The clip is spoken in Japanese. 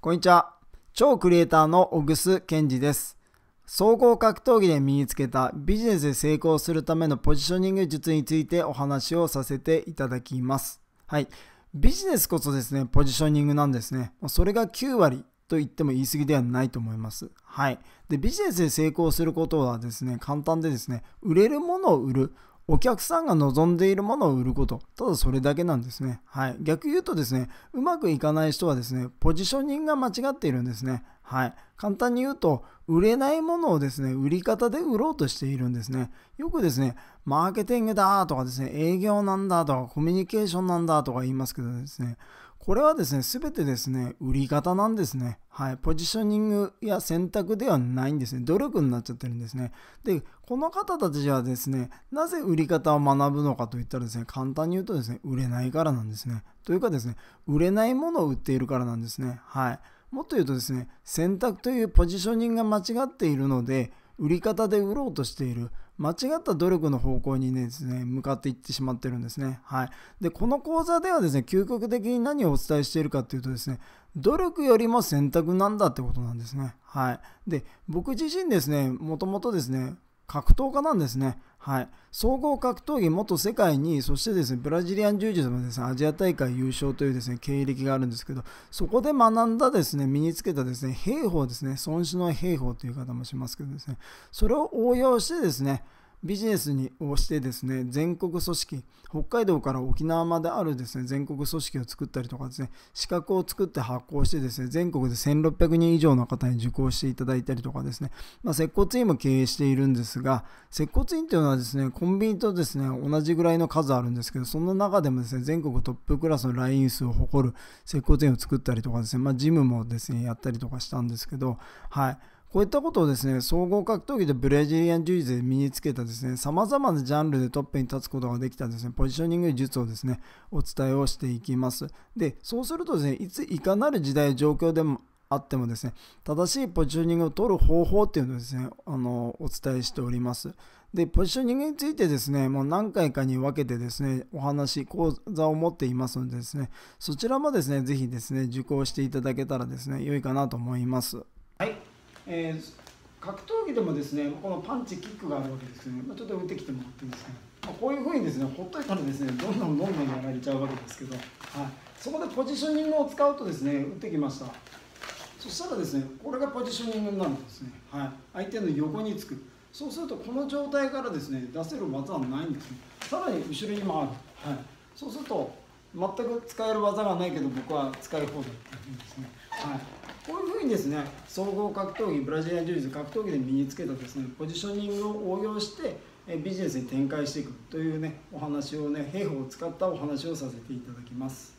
こんにちは。超クリエイターの小楠健二です。総合格闘技で身につけたビジネスで成功するためのポジショニング術についてお話をさせていただきます。はい。ビジネスこそですね、ポジショニングなんですね。それが9割と言っても言い過ぎではないと思います。はい。で、ビジネスで成功することはですね、簡単でですね、売れるものを売る。お客さんが望んでいるものを売ること、ただそれだけなんですね。はい。逆言うとですね、うまくいかない人はですね、ポジショニングが間違っているんですね。はい。簡単に言うと、売れないものをですね、売り方で売ろうとしているんですね。よくですね、マーケティングだとかですね、営業なんだとか、コミュニケーションなんだとか言いますけどですね、これはですね、すべてですね、売り方なんですね。はい。ポジショニングや選択ではないんですね。努力になっちゃってるんですね。で、この方たちはですね、なぜ売り方を学ぶのかといったらですね、簡単に言うとですね、売れないからなんですね。というかですね、売れないものを売っているからなんですね。はい。もっと言うとですね、選択というポジショニングが間違っているので、売り方で売ろうとしている間違った努力の方向にですね向かっていってしまってるんですね。はい、でこの講座ではですね究極的に何をお伝えしているかというとですね努力よりも選択なんだってことなんですね。はい、で僕自身ですねもともとですね格闘家なんですね。はい、総合格闘技元世界にそしてですねブラジリアン柔術のです、ね、アジア大会優勝というですね経歴があるんですけどそこで学んだですね身につけたですね兵法ですね孫子の兵法という方もしますけどですねそれを応用してですねビジネスにをしてですね、全国組織、北海道から沖縄まであるですね、全国組織を作ったりとかですね、資格を作って発行してですね、全国で1600人以上の方に受講していただいたりとかですね、まあ、接骨院も経営しているんですが、接骨院というのはですね、コンビニとですね、同じぐらいの数あるんですけど、その中でもですね、全国トップクラスのイン数を誇る接骨院を作ったりとかですね、まあ、ジムもですね、やったりとかしたんですけど、はい。こういったことをですね、総合格闘技でブラジリアン柔術で身につけたですね、様々なジャンルでトップに立つことができたですね、ポジショニング術をですね、お伝えをしていきます。で、そうするとですね、いついかなる時代、状況でもあってもですね、正しいポジショニングを取る方法っていうのをですね、あの、お伝えしております。で、ポジショニングについてですね、もう何回かに分けてですね、お話、講座を持っていますのでですね、そちらもですね、ぜひですね、受講していただけたらですね、良いかなと思います。えー、格闘技でもですねこのパンチキックがあるわけですね、まあ、ちょっと打ってきてもらっていいですか、ね、まあ、こういうふうにですねほっといたらですねどんどんどんどんやられちゃうわけですけど、はい、そこでポジショニングを使うとですね打ってきましたそしたらですねこれがポジショニングになるんですね、はい、相手の横につくそうするとこの状態からですね出せる技はないんですねさらに後ろに回る、はい、そうすると全く使える技がないけど僕は使る放題っていうんですね、はい、こういうふうにですね総合格闘技ブラジリアン柔術格闘技で身につけたですねポジショニングを応用してビジネスに展開していくというねお話をね兵法を使ったお話をさせていただきます。